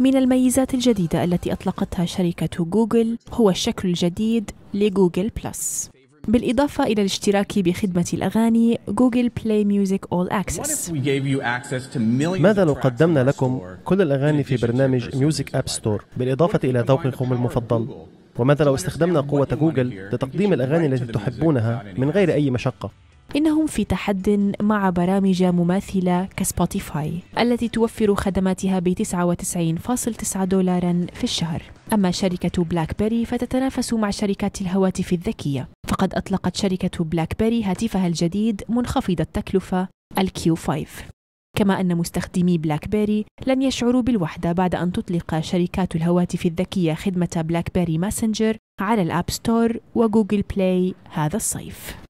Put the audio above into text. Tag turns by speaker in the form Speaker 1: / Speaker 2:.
Speaker 1: من الميزات الجديدة التي أطلقتها شركة جوجل هو الشكل الجديد لجوجل بلس بالإضافة إلى الاشتراك بخدمة الأغاني جوجل بلاي ميوزك أول أكسس
Speaker 2: ماذا لو
Speaker 3: قدمنا لكم كل الأغاني في برنامج ميوزك أب ستور بالإضافة إلى ذوقكم المفضل وماذا لو استخدمنا قوة جوجل لتقديم الأغاني التي تحبونها من غير أي مشقة
Speaker 1: إنهم في تحد مع برامج مماثلة كسبوتيفاي التي توفر خدماتها ب 99.9 دولارا في الشهر أما شركة بلاك بيري فتتنافس مع شركات الهواتف الذكية فقد أطلقت شركة بلاك بيري هاتفها الجديد منخفض التكلفة الكيو 5 كما أن مستخدمي بلاك بيري لن يشعروا بالوحدة بعد أن تطلق شركات الهواتف الذكية خدمة بلاك بيري ماسنجر على الآب ستور وجوجل بلاي هذا الصيف